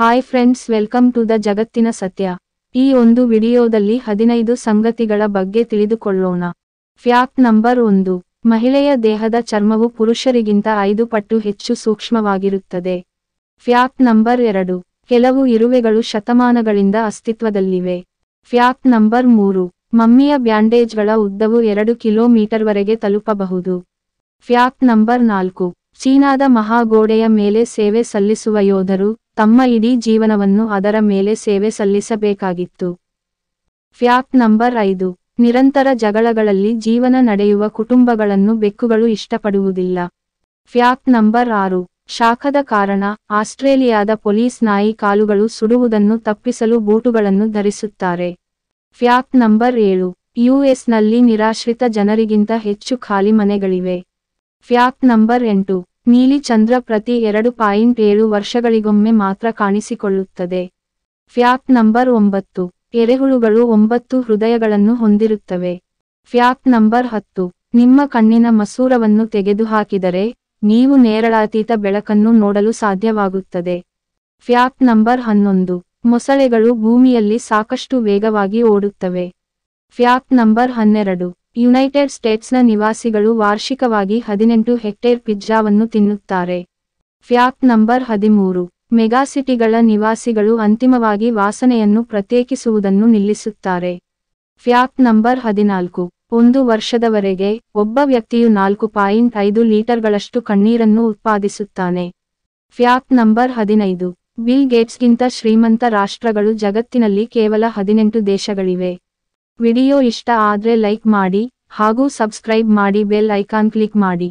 hi friends welcome to the ಜಗತ್ತಿನ ಸತ್ಯ ಈ ಒಂದು ವಿಡಿಯೋದಲ್ಲಿ ಹದಿನೈದು ಸಂಗತಿಗಳ ಬಗ್ಗೆ ತಿಳಿದುಕೊಳ್ಳೋಣ ಫ್ಯಾಕ್ಟ್ ನಂಬರ್ ಒಂದು ಮಹಿಳೆಯ ದೇಹದ ಚರ್ಮವು ಪುರುಷರಿಗಿಂತ ಐದು ಪಟ್ಟು ಹೆಚ್ಚು ಸೂಕ್ಷ್ಮವಾಗಿರುತ್ತದೆ ಫ್ಯಾಕ್ಟ್ ನಂಬರ್ ಎರಡು ಕೆಲವು ಇರುವೆಗಳು ಶತಮಾನಗಳಿಂದ ಅಸ್ತಿತ್ವದಲ್ಲಿವೆ ಫ್ಯಾಕ್ಟ್ ನಂಬರ್ ಮೂರು ಮಮ್ಮಿಯ ಬ್ಯಾಂಡೇಜ್ಗಳ ಉದ್ದವು ಎರಡು ಕಿಲೋಮೀಟರ್ವರೆಗೆ ತಲುಪಬಹುದು ಫ್ಯಾಕ್ಟ್ ನಂಬರ್ ನಾಲ್ಕು ಚೀನಾದ ಮಹಾಗೋಡೆಯ ಮೇಲೆ ಸೇವೆ ಸಲ್ಲಿಸುವ ಯೋಧರು ತಮ್ಮ ಇಡೀ ಜೀವನವನ್ನು ಅದರ ಮೇಲೆ ಸೇವೆ ಸಲ್ಲಿಸಬೇಕಾಗಿತ್ತು ಫ್ಯಾಕ್ಟ್ ನಂಬರ್ ಐದು ನಿರಂತರ ಜಗಳಗಳಲ್ಲಿ ಜೀವನ ನಡೆಯುವ ಕುಟುಂಬಗಳನ್ನು ಬೆಕ್ಕುಗಳು ಇಷ್ಟಪಡುವುದಿಲ್ಲ ಫ್ಯಾಕ್ಟ್ ನಂಬರ್ ಆರು ಶಾಖದ ಕಾರಣ ಆಸ್ಟ್ರೇಲಿಯಾದ ಪೊಲೀಸ್ ನಾಯಿ ಕಾಲುಗಳು ಸುಡುವುದನ್ನು ತಪ್ಪಿಸಲು ಬೂಟುಗಳನ್ನು ಧರಿಸುತ್ತಾರೆ ಫ್ಯಾಕ್ಟ್ ನಂಬರ್ ಏಳು ಯುಎಸ್ನಲ್ಲಿ ನಿರಾಶ್ರಿತ ಜನರಿಗಿಂತ ಹೆಚ್ಚು ಖಾಲಿ ಮನೆಗಳಿವೆ ಫ್ಯಾಕ್ಟ್ ನಂಬರ್ ಎಂಟು ನೀಲಿ ಚಂದ್ರ ಪ್ರತಿ ಎರಡು ಪಾಯಿಂಟ್ ಏಳು ವರ್ಷಗಳಿಗೊಮ್ಮೆ ಮಾತ್ರ ಕಾಣಿಸಿಕೊಳ್ಳುತ್ತದೆ ಫ್ಯಾಕ್ ನಂಬರ್ ಒಂಬತ್ತು ಎರೆಹುಳುಗಳು ಒಂಬತ್ತು ಹೃದಯಗಳನ್ನು ಹೊಂದಿರುತ್ತವೆ ಫ್ಯಾಕ್ ನಂಬರ್ ಹತ್ತು ನಿಮ್ಮ ಕಣ್ಣಿನ ಮಸೂರವನ್ನು ತೆಗೆದುಹಾಕಿದರೆ ನೀವು ನೇರಳಾತೀತ ಬೆಳಕನ್ನು ನೋಡಲು ಸಾಧ್ಯವಾಗುತ್ತದೆ ಫ್ಯಾಕ್ ನಂಬರ್ ಹನ್ನೊಂದು ಮೊಸಳೆಗಳು ಭೂಮಿಯಲ್ಲಿ ಸಾಕಷ್ಟು ವೇಗವಾಗಿ ಓಡುತ್ತವೆ ಫ್ಯಾಕ್ ನಂಬರ್ ಹನ್ನೆರಡು ಯುನೈಟೆಡ್ ಸ್ಟೇಟ್ಸ್ನ ನಿವಾಸಿಗಳು ವಾರ್ಷಿಕವಾಗಿ ಹದಿನೆಂಟು ಹೆಕ್ಟೇರ್ ಪಿಜ್ಜಾವನ್ನು ತಿನ್ನುತ್ತಾರೆ ಫ್ಯಾಕ್ಟ್ ನಂಬರ್ ಹದಿಮೂರು ಮೆಗಾಸಿಟಿಗಳ ನಿವಾಸಿಗಳು ಅಂತಿಮವಾಗಿ ವಾಸನೆಯನ್ನು ಪ್ರತ್ಯೇಕಿಸುವುದನ್ನು ನಿಲ್ಲಿಸುತ್ತಾರೆ ಫ್ಯಾಕ್ಟ್ ನಂಬರ್ ಹದಿನಾಲ್ಕು ಒಂದು ವರ್ಷದವರೆಗೆ ಒಬ್ಬ ವ್ಯಕ್ತಿಯು ನಾಲ್ಕು ಪಾಯಿಂಟ್ ಐದು ಲೀಟರ್ಗಳಷ್ಟು ಕಣ್ಣೀರನ್ನು ಉತ್ಪಾದಿಸುತ್ತಾನೆ ಫ್ಯಾಕ್ಟ್ ನಂಬರ್ ಹದಿನೈದು ಬಿಲ್ ಗೇಟ್ಸ್ಗಿಂತ ಶ್ರೀಮಂತ ರಾಷ್ಟ್ರಗಳು ಜಗತ್ತಿನಲ್ಲಿ ಕೇವಲ ಹದಿನೆಂಟು ದೇಶಗಳಿವೆ ವಿಡಿಯೋ ಇಷ್ಟ ಆದ್ರೆ ಲೈಕ್ ಮಾಡಿ ಹಾಗೂ ಸಬ್ಸ್ಕ್ರೈಬ್ ಮಾಡಿ ಬೆಲ್ ಐಕಾನ್ ಕ್ಲಿಕ್ ಮಾಡಿ